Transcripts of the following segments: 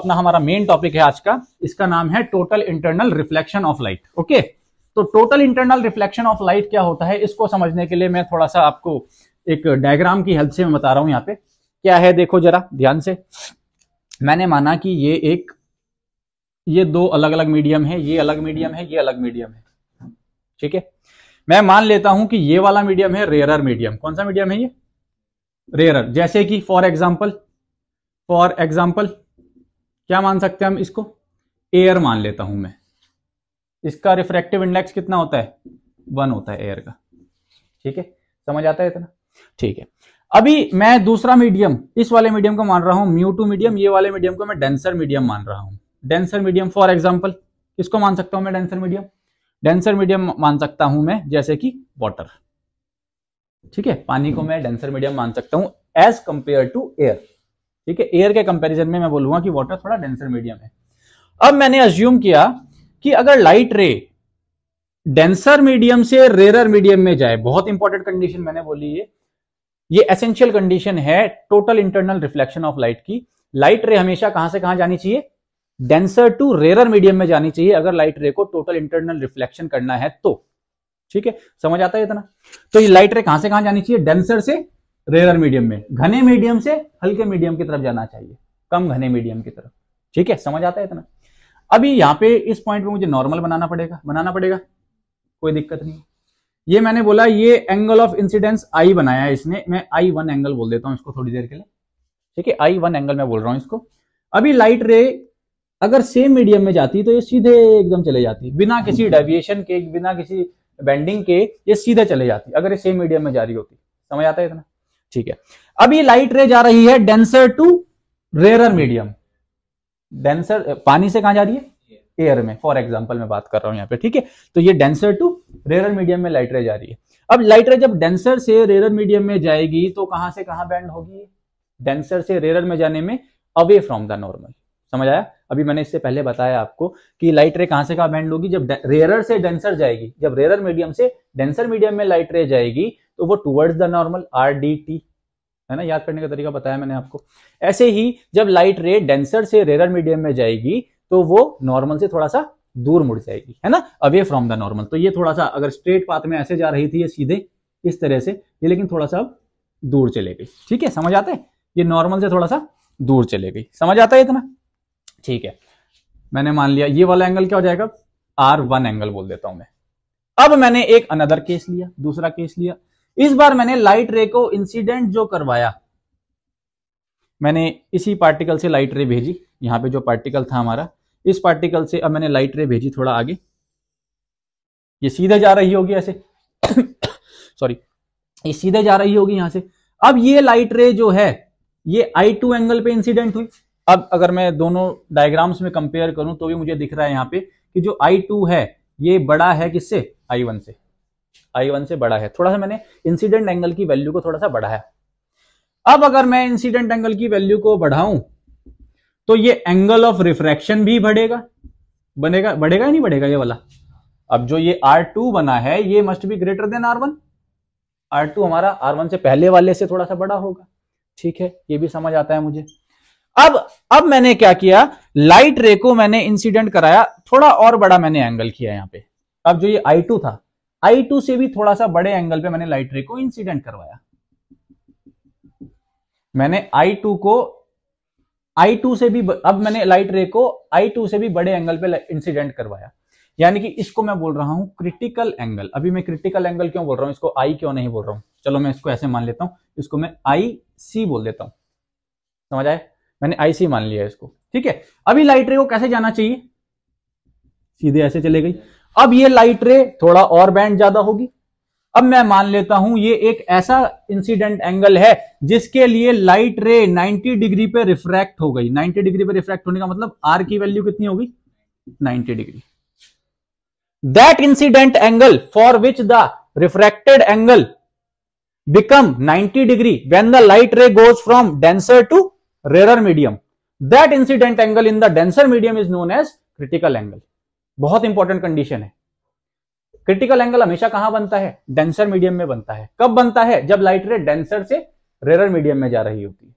अपना हमारा main topic है आज का इसका नाम है total internal reflection of light okay तो total internal reflection of light क्या होता है इसको समझने के लिए मैं थोड़ा सा आपको एक डायग्राम की हेल्प से मैं बता रहा हूं यहाँ पे क्या है देखो जरा ध्यान से मैंने माना कि ये एक ये दो अलग अलग मीडियम है ये अलग मीडियम है ये अलग मीडियम है ठीक है मैं मान लेता हूं कि ये वाला मीडियम है रेयरर मीडियम कौन सा मीडियम है ये रेयरर जैसे कि फॉर एग्जाम्पल फॉर एग्जाम्पल क्या मान सकते हैं हम इसको एयर मान लेता हूं मैं इसका रिफ्रैक्टिव इंडेक्स कितना होता है वन होता है एयर का ठीक है समझ आता है इतना ठीक है अभी मैं दूसरा मीडियम इस वाले मीडियम को मान रहा हूं म्यू टू मीडियम ये वाले मीडियम को मैं डेंसर मीडियम मान रहा हूं डेंसर मीडियम फॉर एग्जाम्पल इसको मान सकता हूं मैं डेंसर मीडियम डेंसर मीडियम मान सकता हूं मैं जैसे कि वॉटर ठीक है पानी को मैं डेंसर मीडियम मान सकता हूं एज कंपेयर टू एयर ठीक है एयर के कंपेरिजन में मैं बोलूंगा कि वाटर थोड़ा डेंसर मीडियम है अब मैंने अज्यूम किया कि अगर लाइट रे डेंसर मीडियम से रेरर मीडियम में जाए बहुत इंपॉर्टेंट कंडीशन मैंने बोली है ये एसेंशियल कंडीशन है total internal reflection of light की लाइट रे हमेशा कहां से कहां जानी चाहिए डेंसर टू रेरर मीडियम में जानी चाहिए अगर लाइट रे को टोटल इंटरनल रिफ्लेक्शन करना है तो ठीक है समझ आता है इतना तो ये लाइट रे कहां से कहां जानी चाहिए डेंसर से रेयर मीडियम में घने मीडियम से हल्के मीडियम की तरफ जाना चाहिए कम घने मीडियम की तरफ ठीक है समझ आता है इतना अभी यहाँ पे इस पॉइंट पे मुझे नॉर्मल बनाना पड़ेगा बनाना पड़ेगा कोई दिक्कत नहीं ये मैंने बोला ये एंगल ऑफ इंसिडेंस आई बनाया है इसने मैं आई वन एंगल बोल देता हूँ इसको थोड़ी देर के लिए ठीक है आई वन एंगल मैं बोल रहा हूँ इसको अभी लाइट रे अगर सेम मीडियम में जाती तो ये सीधे एकदम चले जाती बिना किसी डेविएशन के बिना किसी बेंडिंग के ये सीधे चले जाती अगर ये सेम मीडियम में जारी होती समझ आता है इतना ठीक है अब ये लाइट रे जा रही है denser to rare medium denser पानी से कहां जा रही है एयर में फॉर एग्जाम्पल मैं बात कर रहा हूं यहां पे ठीक है तो ये डेंसर टू रेयर मीडियम में लाइट रे जा रही है अब लाइट रे जब डेंसर से रेयर मीडियम में जाएगी तो कहां से कहां बैंड होगी डेंसर से रेयर में जाने में अवे फ्रॉम द नॉर्मल समझ आया अभी मैंने इससे पहले बताया आपको कि लाइट रे कहां से कहां बैंड होगी जब रेयर से डेंसर जाएगी जब रेयर मीडियम से डेंसर मीडियम में लाइट रे जाएगी तो वो towards the normal R D T है ना याद करने का तरीका बताया मैंने आपको ऐसे ही जब लाइट रे डेंसर से रेरर मीडियम में जाएगी तो वो नॉर्मल से थोड़ा सा दूर मुड़ जाएगी है ना अवे फ्रॉम द नॉर्मल तो ये थोड़ा सा अगर स्ट्रेट पाथ में ऐसे जा रही थी ये सीधे इस तरह से ये लेकिन थोड़ा सा अब दूर चले गई ठीक है समझ आते ये नॉर्मल से थोड़ा सा दूर चले गई समझ आता है इतना ठीक है मैंने मान लिया ये वाला एंगल क्या हो जाएगा आर वन एंगल बोल देता हूं मैं अब मैंने एक अनदर केस लिया दूसरा केस लिया इस बार मैंने लाइट रे को इंसिडेंट जो करवाया मैंने इसी पार्टिकल से लाइट रे भेजी यहां पे जो पार्टिकल था हमारा इस पार्टिकल से अब मैंने लाइट रे भेजी थोड़ा आगे ये सीधे जा रही होगी ऐसे सॉरी ये सीधे जा रही होगी यहां से अब ये लाइट रे जो है ये आई टू एंगल पे इंसिडेंट हुई अब अगर मैं दोनों डायग्राम्स में कंपेयर करूं तो भी मुझे दिख रहा है यहां पे कि जो आई टू है ये बड़ा है किससे आई वन से आई वन से बड़ा है थोड़ा सा मैंने इंसिडेंट एंगल की वैल्यू को थोड़ा सा बढ़ाया अब अगर मैं इंसिडेंट एंगल की वैल्यू को बढ़ाऊं तो ये एंगल ऑफ रिफ्रैक्शन भी बढ़ेगा बनेगा बढ़ेगा या नहीं बढ़ेगा ये वाला अब जो ये R2 बना है ये must be greater than R R2 हमारा R1 से पहले वाले से थोड़ा सा बड़ा होगा ठीक है ये भी समझ आता है मुझे अब अब मैंने क्या किया लाइट रे को मैंने इंसिडेंट कराया थोड़ा और बड़ा मैंने एंगल किया यहां पे अब जो ये आई टू था I2 से भी थोड़ा सा बड़े एंगल पे मैंने लाइट रे को इंसिडेंट करवाया मैंने आई टू को आई टू से भी अब मैंने लाइट रे को I2 से भी बड़े एंगल पे इंसिडेंट करवाया यानी कि इसको मैं बोल रहा हूं क्रिटिकल एंगल अभी मैं क्रिटिकल एंगल क्यों बोल रहा हूं इसको आई क्यों नहीं बोल रहा हूं चलो मैं इसको ऐसे मान लेता हूं इसको मैं आई सी बोल देता हूं समझ आए मैंने आई सी मान लिया इसको ठीक है अभी लाइट रे को कैसे जाना चाहिए सीधे ऐसे चले गई अब ये लाइट रे थोड़ा और बैंड ज्यादा होगी अब मैं मान लेता हूं ये एक ऐसा इंसिडेंट एंगल है जिसके लिए लाइट रे 90 डिग्री पे रिफ्रैक्ट हो गई 90 डिग्री पे रिफ्रैक्ट होने का मतलब आर की वैल्यू कितनी होगी 90 degree that incident angle for which the refracted angle become 90 degree when the light ray goes from denser to rarer medium that incident angle in the denser medium is known as critical angle बहुत important condition है critical angle हमेशा कहां बनता है denser medium में बनता है कब बनता है जब लाइट रे डेंसर से रेरर मीडियम में जा रही होती है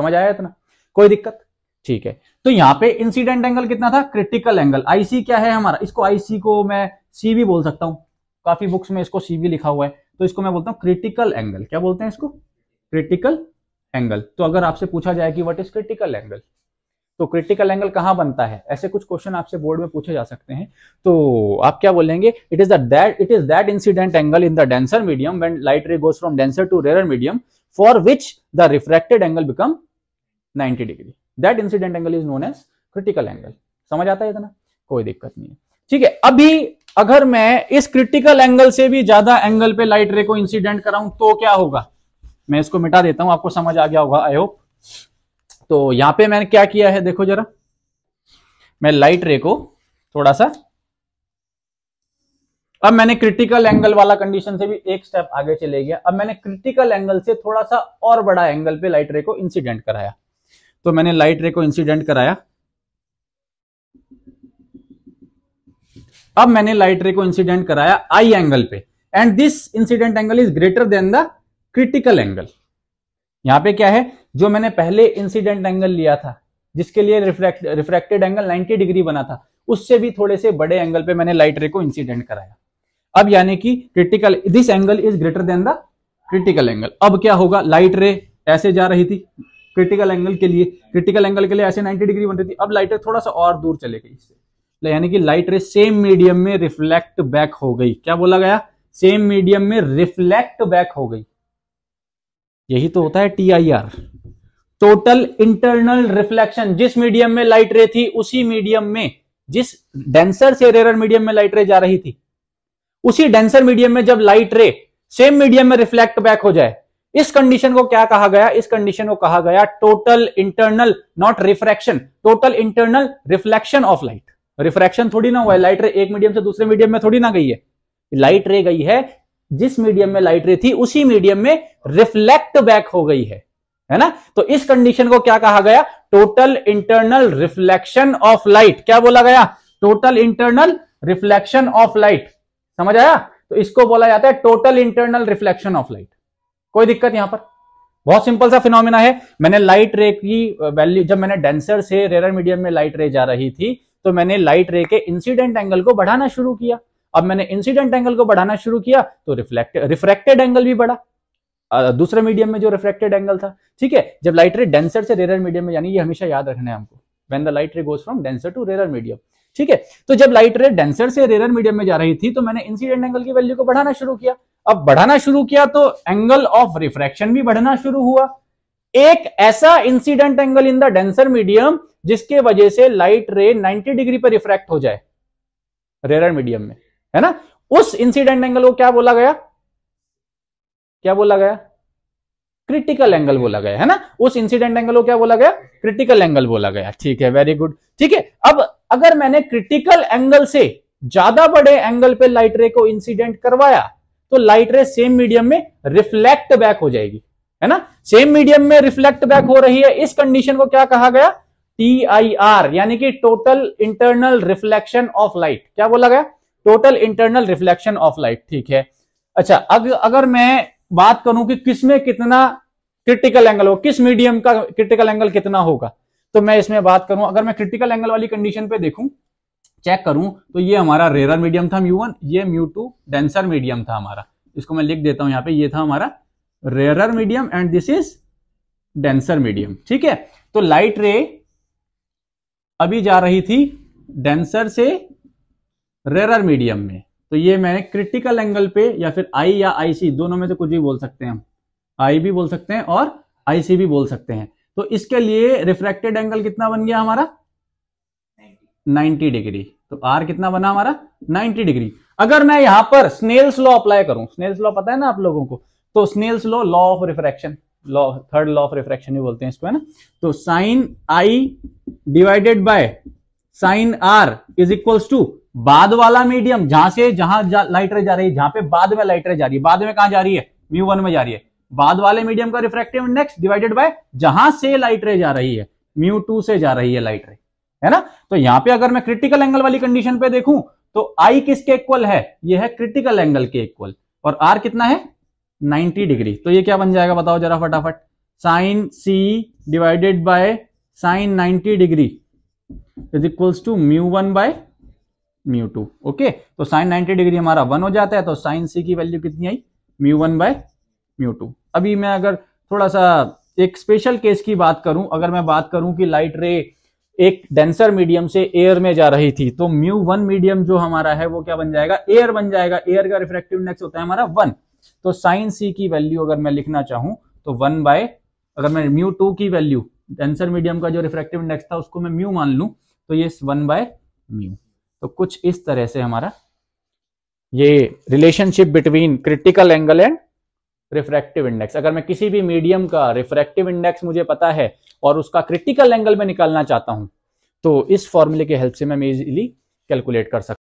समझ आया इतना कोई दिक्कत ठीक है तो यहां पे इंसिडेंट एंगल कितना था क्रिटिकल एंगल आईसी क्या है हमारा इसको आईसी को मैं सी भी बोल सकता हूँ काफी बुक्स में इसको सी भी लिखा हुआ है तो इसको मैं बोलता हूँ क्रिटिकल एंगल क्या बोलते हैं इसको क्रिटिकल एंगल तो अगर आपसे पूछा जाए कि व्हाट इज क्रिटिकल एंगल तो क्रिटिकल एंगल कहाँ बनता है ऐसे कुछ क्वेश्चन आपसे बोर्ड में पूछे जा सकते हैं तो आप क्या बोलेंगे it is that it is that incident angle in the denser medium when light ray goes from denser to rare medium for which the refracted angle become 90 degree that incident angle is known as critical angle समझ आता है इतना कोई दिक्कत नहीं है ठीक है अभी अगर मैं इस क्रिटिकल एंगल से भी ज्यादा एंगल पे लाइट रे को इंसिडेंट कराऊं तो क्या होगा मैं इसको मिटा देता हूं आपको समझ आ गया होगा आई होप तो यहां पे मैंने क्या किया है देखो जरा मैं लाइट रे को थोड़ा सा अब मैंने क्रिटिकल एंगल वाला कंडीशन से भी एक स्टेप आगे चले गया अब मैंने क्रिटिकल एंगल से थोड़ा सा और बड़ा एंगल पे लाइट रे को इंसिडेंट कराया तो मैंने लाइट रे को इंसिडेंट कराया अब मैंने लाइट रे को इंसिडेंट कराया आई एंगल पे and this incident angle is greater than the critical angle यहां पे क्या है जो मैंने पहले इंसिडेंट एंगल लिया था जिसके लिए रिफ्रैक्ट रिफ्रैक्टेड एंगल 90 डिग्री बना था उससे भी थोड़े से बड़े एंगल पे मैंने लाइट रे को इंसिडेंट कराया अब यानी कि critical this angle is greater than the critical angle अब क्या होगा लाइट रे ऐसे जा रही थी क्रिटिकल एंगल के लिए क्रिटिकल एंगल के लिए ऐसे 90 डिग्री बन रही थी अब लाइट रे थोड़ा सा और दूर चले गई इससे तो यानी कि लाइट रे सेम मीडियम में रिफ्लेक्ट बैक हो गई क्या बोला गया सेम मीडियम में रिफ्लेक्ट बैक हो गई यही तो होता है T I R total internal reflection जिस मीडियम में लाइट रे थी उसी मीडियम में जिस डेंसर से रेरर मीडियम में लाइट रे जा रही थी उसी डेंसर मीडियम में जब लाइट रे सेम मीडियम में रिफ्लेक्ट बैक हो जाए इस कंडीशन को क्या कहा गया इस कंडीशन को कहा गया total internal not refraction total internal reflection of light refraction थोड़ी ना हुआ है लाइट रे एक मीडियम से दूसरे मीडियम में थोड़ी ना गई है लाइट रे गई है जिस मीडियम में लाइट रे थी उसी मीडियम में रिफ्लेक्ट बैक हो गई है है ना तो इस कंडीशन को क्या कहा गया total internal reflection of light क्या बोला गया total internal reflection of light समझ आया तो इसको बोला जाता है total internal reflection of light कोई दिक्कत यहां पर बहुत सिंपल सा फिनोमिना है मैंने लाइट रे की वैल्यू uh, जब मैंने डेंसर से रेरर मीडियम में लाइट रे जा रही थी तो मैंने लाइट रे के इंसिडेंट एंगल को बढ़ाना शुरू किया अब मैंने इंसिडेंट एंगल को बढ़ाना शुरू किया तो रिफ्लेक्ट रिफ्रेक्टेड एंगल भी बढ़ा दूसरे मीडियम में जो रिफ्लेक्टेड एंगल था ठीक है जब लाइट रे डेंसर से रेरर मीडियम में यानी ये हमेशा याद रखना है हमको when the light ray goes from denser to rarer medium ठीक है तो जब लाइट रे डेंसर से रेरर मीडियम में जा रही थी तो मैंने इंसिडेंट एंगल की वैल्यू को बढ़ाना शुरू किया अब बढ़ाना शुरू किया तो एंगल ऑफ रिफ्रैक्शन भी बढ़ना शुरू हुआ एक ऐसा incident angle in the denser medium जिसके वजह से लाइट रे 90 डिग्री पर रिफ्रैक्ट हो जाए रेरर मीडियम में है ना उस इंसिडेंट एंगल को क्या बोला गया क्या बोला गया क्रिटिकल एंगल बोला गया है ना उस इंसिडेंट एंगल को क्या बोला गया क्रिटिकल एंगल बोला गया ठीक है वेरी गुड ठीक है अब अगर मैंने क्रिटिकल एंगल से ज्यादा बड़े एंगल पे लाइट रे को इंसिडेंट करवाया तो लाइट रे सेम मीडियम में रिफ्लेक्ट बैक हो जाएगी है ना सेम मीडियम में रिफ्लेक्ट बैक हो रही है इस कंडीशन को क्या कहा गया टी आई आर यानी कि total internal reflection of light क्या बोला गया total internal reflection of light ठीक है अच्छा अग, अगर मैं बात करूं कि किसमें कितना क्रिटिकल एंगल हो किस मीडियम का क्रिटिकल एंगल कितना होगा तो मैं इसमें बात करूं अगर मैं क्रिटिकल एंगल वाली कंडीशन पे देखूं चेक करूं तो ये हमारा रेरर मीडियम था म्यू वन ये म्यू टू डेंसर मीडियम था हमारा इसको मैं लिख देता हूं यहां पे ये था हमारा rarer medium and this is denser medium ठीक है तो लाइट रे अभी जा रही थी डेंसर से रेरर मीडियम में तो ये मैंने क्रिटिकल एंगल पे या फिर आई या आईसी दोनों में से कुछ भी बोल सकते हैं हम आई भी बोल सकते हैं और आईसी भी बोल सकते हैं तो इसके लिए रिफ्रैक्टेड एंगल कितना बन गया हमारा 90 डिग्री तो आर कितना बना हमारा 90 डिग्री अगर मैं यहां पर स्नेल्स लॉ अप्लाई करूं स्नेल्स लॉ पता है ना आप लोगों को तो Snell's law law of refraction law third law of refraction ही बोलते हैं इसको है ना तो sine I divided by sine R is equals to बाद वाला मीडियम जहां से जहां लाइट रे जा रही है जहां पे बाद में लाइट रे जा रही है बाद में कहा जा रही है म्यू वन में जा रही है बाद वाले मीडियम का रिफ्रैक्टिव इंडेक्स डिवाइडेड बाय जहां से लाइट रे जा रही है म्यू टू से जा रही है लाइट रे है ना तो यहां पे अगर मैं क्रिटिकल एंगल वाली कंडीशन पे देखूं तो आई किसके इक्वल है यह है क्रिटिकल एंगल के इक्वल और आर कितना है 90 डिग्री तो ये क्या बन जाएगा बताओ जरा फटाफट sine C divided by sine 90 degree is equals to mu one by mu two okay तो साइन 90 डिग्री हमारा वन हो जाता है तो साइन सी की वैल्यू कितनी आई mu one by mu two अभी मैं अगर थोड़ा सा एक स्पेशल केस की बात करूं अगर मैं बात करूं कि लाइट रे एक डेंसर मीडियम से एयर में जा रही थी तो म्यू वन मीडियम जो हमारा है वो क्या बन जाएगा एयर बन जाएगा एयर का रिफ्रेक्टिव इंडेक्स होता है हमारा वन तो साइन सी की वैल्यू अगर मैं लिखना चाहूं तो वन बाय अगर मैं म्यू टू की वैल्यू डेंसर मीडियम का जो रिफ्रेक्टिव इंडेक्स था उसको मैं म्यू मान लू तो ये वन बाय म्यू तो कुछ इस तरह से हमारा ये relationship between critical angle and refractive index अगर मैं किसी भी मीडियम का रिफ्रैक्टिव इंडेक्स मुझे पता है और उसका क्रिटिकल एंगल में निकालना चाहता हूं तो इस फॉर्मूले के हेल्प से मैं इजिली कैलकुलेट कर सकता